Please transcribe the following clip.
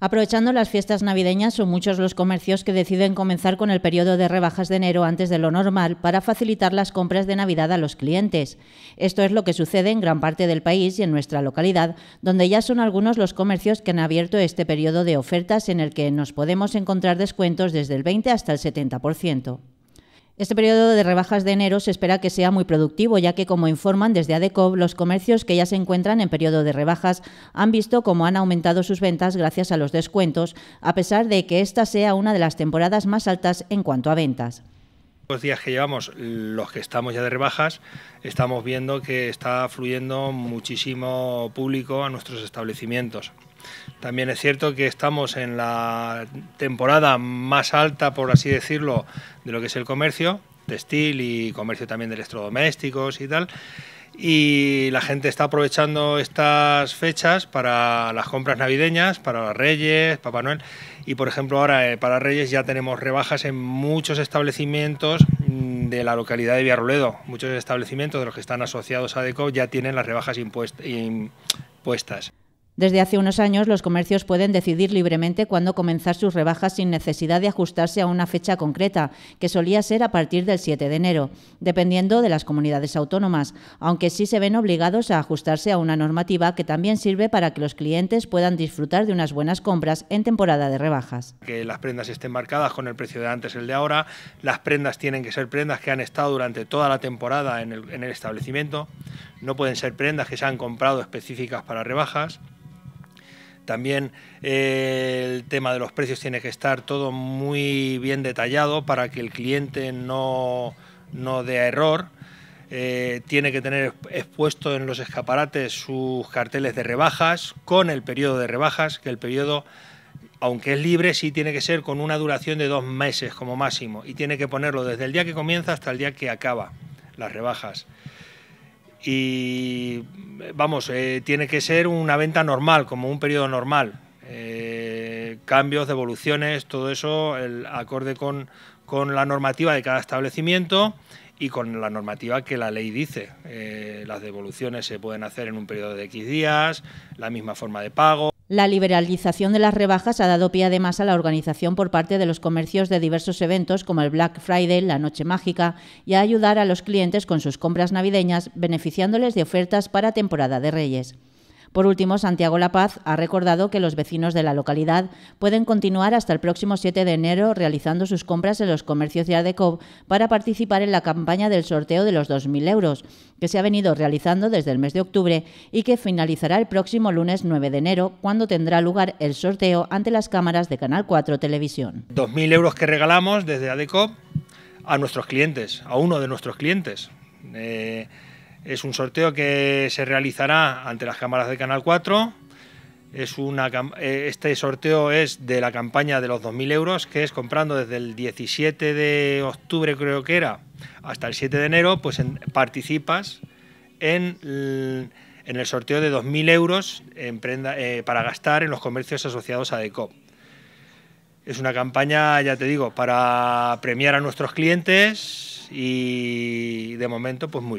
Aprovechando las fiestas navideñas, son muchos los comercios que deciden comenzar con el periodo de rebajas de enero antes de lo normal para facilitar las compras de Navidad a los clientes. Esto es lo que sucede en gran parte del país y en nuestra localidad, donde ya son algunos los comercios que han abierto este periodo de ofertas en el que nos podemos encontrar descuentos desde el 20 hasta el 70%. Este periodo de rebajas de enero se espera que sea muy productivo, ya que, como informan desde ADECOV, los comercios que ya se encuentran en periodo de rebajas han visto cómo han aumentado sus ventas gracias a los descuentos, a pesar de que esta sea una de las temporadas más altas en cuanto a ventas. Los días que llevamos, los que estamos ya de rebajas, estamos viendo que está fluyendo muchísimo público a nuestros establecimientos. También es cierto que estamos en la temporada más alta, por así decirlo, de lo que es el comercio, textil y comercio también de electrodomésticos y tal y la gente está aprovechando estas fechas para las compras navideñas, para las Reyes, Papá Noel. Y por ejemplo, ahora eh, para Reyes ya tenemos rebajas en muchos establecimientos mm, de la localidad de Villarroledo. Muchos establecimientos de los que están asociados a DECO ya tienen las rebajas impuestas. Desde hace unos años, los comercios pueden decidir libremente cuándo comenzar sus rebajas sin necesidad de ajustarse a una fecha concreta, que solía ser a partir del 7 de enero, dependiendo de las comunidades autónomas, aunque sí se ven obligados a ajustarse a una normativa que también sirve para que los clientes puedan disfrutar de unas buenas compras en temporada de rebajas. Que las prendas estén marcadas con el precio de antes, el de ahora, las prendas tienen que ser prendas que han estado durante toda la temporada en el, en el establecimiento, no pueden ser prendas que se han comprado específicas para rebajas. También eh, el tema de los precios tiene que estar todo muy bien detallado para que el cliente no, no dé error. Eh, tiene que tener expuesto en los escaparates sus carteles de rebajas con el periodo de rebajas, que el periodo, aunque es libre, sí tiene que ser con una duración de dos meses como máximo y tiene que ponerlo desde el día que comienza hasta el día que acaba las rebajas. Y vamos, eh, tiene que ser una venta normal, como un periodo normal. Eh, cambios, devoluciones, todo eso, acorde con, la normativa de cada establecimiento y con la normativa que la ley dice. Eh, las devoluciones se pueden hacer en un periodo de X días, la misma forma de pago. La liberalización de las rebajas ha dado pie además a la organización por parte de los comercios de diversos eventos como el Black Friday, la Noche Mágica, y a ayudar a los clientes con sus compras navideñas, beneficiándoles de ofertas para temporada de Reyes. Por último, Santiago La Paz ha recordado que los vecinos de la localidad pueden continuar hasta el próximo 7 de enero realizando sus compras en los comercios de ADECO para participar en la campaña del sorteo de los 2.000 euros, que se ha venido realizando desde el mes de octubre y que finalizará el próximo lunes 9 de enero, cuando tendrá lugar el sorteo ante las cámaras de Canal 4 Televisión. 2.000 euros que regalamos desde ADECO a nuestros clientes, a uno de nuestros clientes. Eh, es un sorteo que se realizará ante las cámaras de Canal 4. Eh, este sorteo es de la campaña de los 2.000 euros, que es comprando desde el 17 de octubre, creo que era, hasta el 7 de enero, pues participas en el, sorteo de 2.000 euros eh, para gastar en los comercios asociados a DECOP. Es una campaña, ya te digo, para premiar a nuestros clientes y de momento, pues muy bien.